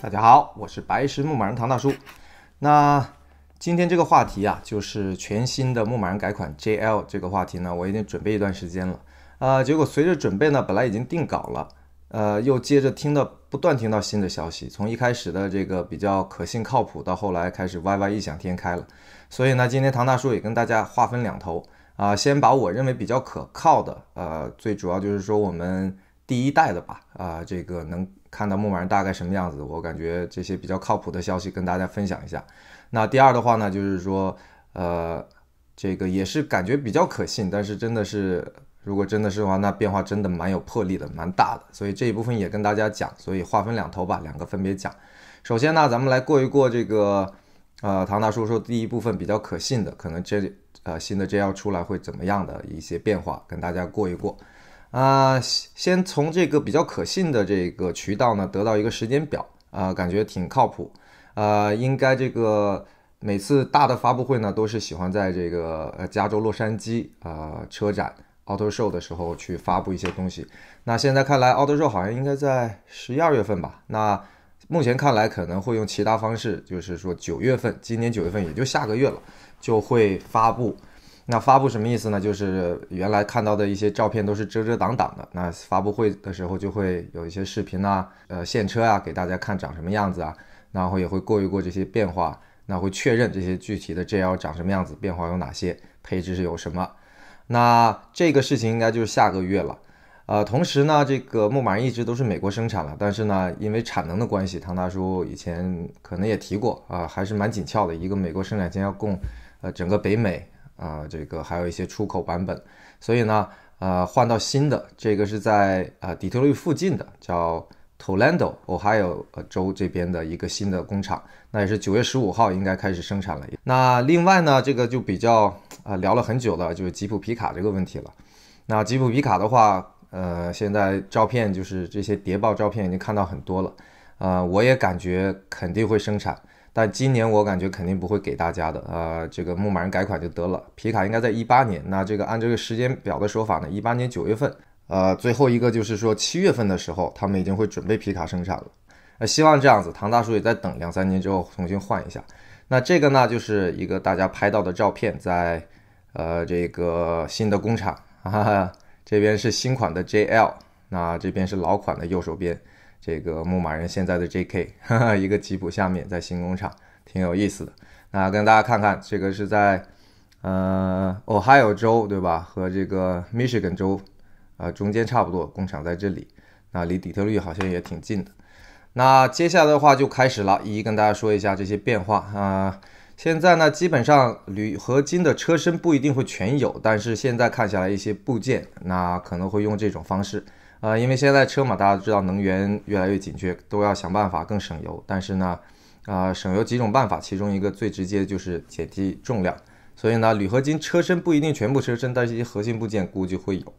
大家好，我是白石牧马人唐大叔。那今天这个话题啊，就是全新的牧马人改款 JL 这个话题呢，我已经准备一段时间了。呃，结果随着准备呢，本来已经定稿了。呃，又接着听到不断听到新的消息，从一开始的这个比较可信靠谱，到后来开始歪歪异想天开了。所以呢，今天唐大叔也跟大家划分两头啊，先把我认为比较可靠的，呃，最主要就是说我们第一代的吧，啊，这个能看到木马人大概什么样子，我感觉这些比较靠谱的消息跟大家分享一下。那第二的话呢，就是说，呃，这个也是感觉比较可信，但是真的是。如果真的是的话，那变化真的蛮有魄力的，蛮大的。所以这一部分也跟大家讲，所以划分两头吧，两个分别讲。首先呢，咱们来过一过这个，呃，唐大叔说第一部分比较可信的，可能这呃新的 JL 出来会怎么样的一些变化，跟大家过一过。啊，先从这个比较可信的这个渠道呢，得到一个时间表，啊，感觉挺靠谱。啊，应该这个每次大的发布会呢，都是喜欢在这个呃加州洛杉矶啊车展。Auto Show 的时候去发布一些东西，那现在看来，Auto Show 好像应该在十一二月份吧？那目前看来可能会用其他方式，就是说九月份，今年九月份也就下个月了，就会发布。那发布什么意思呢？就是原来看到的一些照片都是遮遮挡挡的，那发布会的时候就会有一些视频啊，呃，现车啊，给大家看长什么样子啊，然后也会过一过这些变化，那会确认这些具体的 GL 长什么样子，变化有哪些，配置是有什么。那这个事情应该就是下个月了，呃，同时呢，这个牧马人一直都是美国生产了，但是呢，因为产能的关系，唐大叔以前可能也提过啊，还是蛮紧俏的。一个美国生产线要供呃整个北美啊，这个还有一些出口版本，所以呢，呃，换到新的，这个是在啊底特律附近的，叫。Toland Ohio 州这边的一个新的工厂，那也是九月十五号应该开始生产了。那另外呢，这个就比较啊聊了很久了，就是吉普皮卡这个问题了。那吉普皮卡的话，呃，现在照片就是这些谍报照片已经看到很多了，啊，我也感觉肯定会生产，但今年我感觉肯定不会给大家的啊。这个牧马人改款就得了，皮卡应该在一八年。那这个按这个时间表的说法呢，一八年九月份。呃，最后一个就是说，七月份的时候，他们已经会准备皮卡生产了。呃，希望这样子，唐大叔也在等两三年之后重新换一下。那这个呢，就是一个大家拍到的照片，在呃这个新的工厂啊，这边是新款的 JL，那这边是老款的，右手边这个牧马人现在的 JK，哈哈，一个吉普下面在新工厂，挺有意思的。那跟大家看看，这个是在呃 Ohio 州对吧？和这个 Michigan 州。啊，中间差不多，工厂在这里，那离底特律好像也挺近的。那接下来的话就开始了，一一跟大家说一下这些变化啊。现在呢，基本上铝合金的车身不一定会全有，但是现在看下来一些部件，那可能会用这种方式啊，因为现在车嘛，大家知道能源越来越紧缺，都要想办法更省油。但是呢，啊，省油几种办法，其中一个最直接就是减低重量，所以呢，铝合金车身不一定全部车身，但一些核心部件估计会有。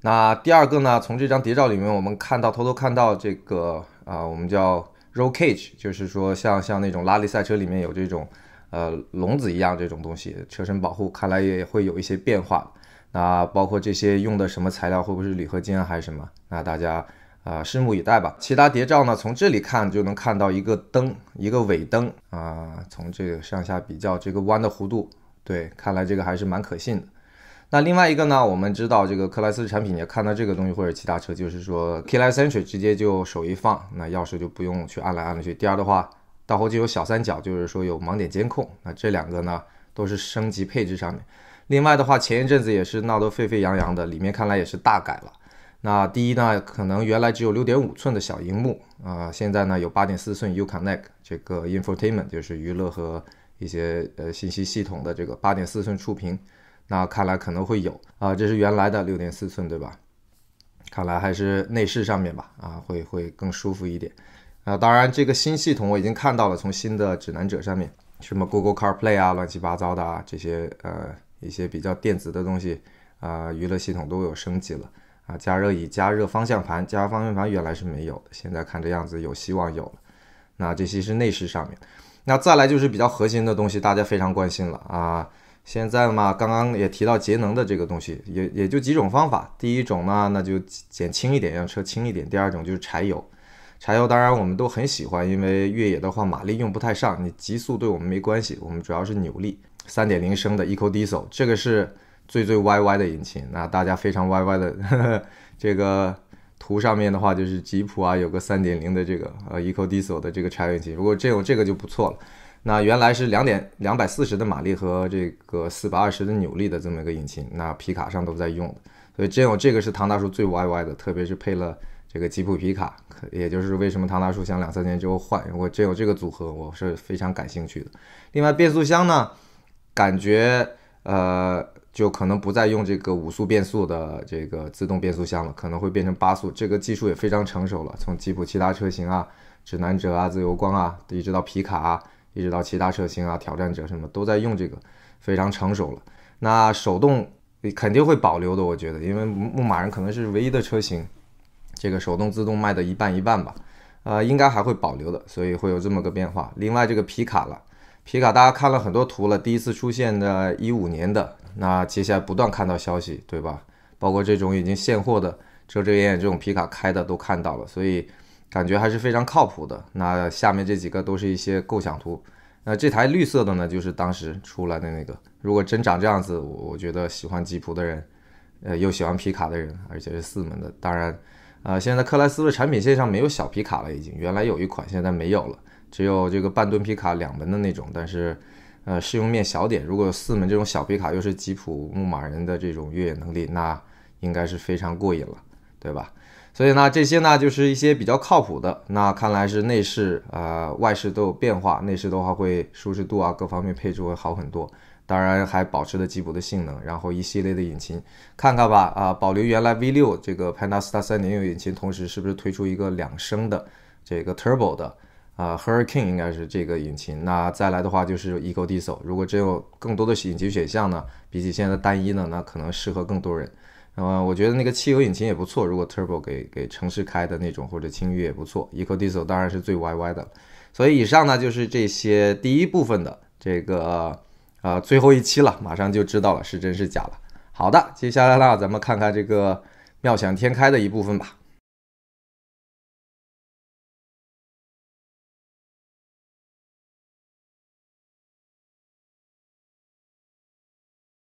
那第二个呢？从这张谍照里面，我们看到偷偷看到这个啊，我们叫 roll cage，就是说像像那种拉力赛车里面有这种呃笼子一样这种东西，车身保护，看来也会有一些变化。那包括这些用的什么材料，会不会是铝合金啊，还是什么？那大家啊，拭目以待吧。其他谍照呢？从这里看就能看到一个灯，一个尾灯啊。从这个上下比较，这个弯的弧度，对，看来这个还是蛮可信的。那另外一个呢？我们知道这个克莱斯的产品也看到这个东西或者其他车，就是说 Keyless Entry 直接就手一放，那钥匙就不用去按来按去。第二的话，到后期有小三角，就是说有盲点监控。那这两个呢都是升级配置上面。另外的话，前一阵子也是闹得沸沸扬扬的，里面看来也是大改了。那第一呢，可能原来只有六点五寸的小荧幕啊，现在呢有八点四寸 UConnect 这个 Infotainment 就是娱乐和一些呃信息系统的这个八点四寸触屏。那看来可能会有啊，这是原来的六点四寸，对吧？看来还是内饰上面吧，啊，会会更舒服一点。啊，当然这个新系统我已经看到了，从新的指南者上面，什么 Google Car Play 啊，乱七八糟的啊，这些呃一些比较电子的东西啊，娱乐系统都有升级了啊，加热椅、加热方向盘、加热方向盘原来是没有的，现在看这样子有希望有了。那这些是内饰上面，那再来就是比较核心的东西，大家非常关心了啊。现在嘛，刚刚也提到节能的这个东西，也也就几种方法。第一种呢，那就减轻一点，让车轻一点。第二种就是柴油，柴油当然我们都很喜欢，因为越野的话马力用不太上，你极速对我们没关系，我们主要是扭力。三点零升的 EcoDiesel，这个是最最 yy 的引擎。那大家非常 yy 的呵呵 这个图上面的话，就是吉普啊有个三点零的这个呃 EcoDiesel 的这个柴油引擎，如果这种这个就不错了。那原来是两点两百四十的马力和这个四百二十的扭力的这么一个引擎，那皮卡上都在用的，所以只有这个是唐大叔最歪歪的，特别是配了这个吉普皮卡，也就是为什么唐大叔想两三年之后换，我为只有这个组合我是非常感兴趣的。另外变速箱呢，感觉呃就可能不再用这个五速变速的这个自动变速箱了，可能会变成八速，这个技术也非常成熟了，从吉普其他车型啊、指南者啊、自由光啊，一直到皮卡。一直到其他车型啊，挑战者什么都在用这个，非常成熟了。那手动肯定会保留的，我觉得，因为牧马人可能是唯一的车型，这个手动自动卖的一半一半吧。呃，应该还会保留的，所以会有这么个变化。另外这个皮卡了，皮卡大家看了很多图了，第一次出现的，一五年的，那接下来不断看到消息，对吧？包括这种已经现货的，遮遮掩掩这种皮卡开的都看到了，所以。感觉还是非常靠谱的。那下面这几个都是一些构想图。那这台绿色的呢，就是当时出来的那个。如果真长这样子，我觉得喜欢吉普的人，呃，又喜欢皮卡的人，而且是四门的。当然，呃，现在克莱斯的产品线上没有小皮卡了，已经。原来有一款，现在没有了，只有这个半吨皮卡两门的那种。但是，呃，适用面小点。如果四门这种小皮卡又是吉普牧马人的这种越野能力，那应该是非常过瘾了，对吧？所以呢，这些呢就是一些比较靠谱的。那看来是内饰呃外饰都有变化，内饰的话会舒适度啊各方面配置会好很多。当然还保持了吉普的性能，然后一系列的引擎看看吧啊，保留原来 V6 这个 p a 潘纳斯塔三点六引擎，同时是不是推出一个两升的这个 Turbo 的啊 Hurricane 应该是这个引擎。那再来的话就是 eGo Diesel，如果只有更多的引擎选项呢，比起现在的单一呢，那可能适合更多人。呃，我觉得那个汽油引擎也不错，如果 Turbo 给给城市开的那种或者轻驭也不错，Eco Diesel 当然是最歪歪的所以以上呢就是这些第一部分的这个呃最后一期了，马上就知道了是真是假了。好的，接下来呢咱们看看这个妙想天开的一部分吧。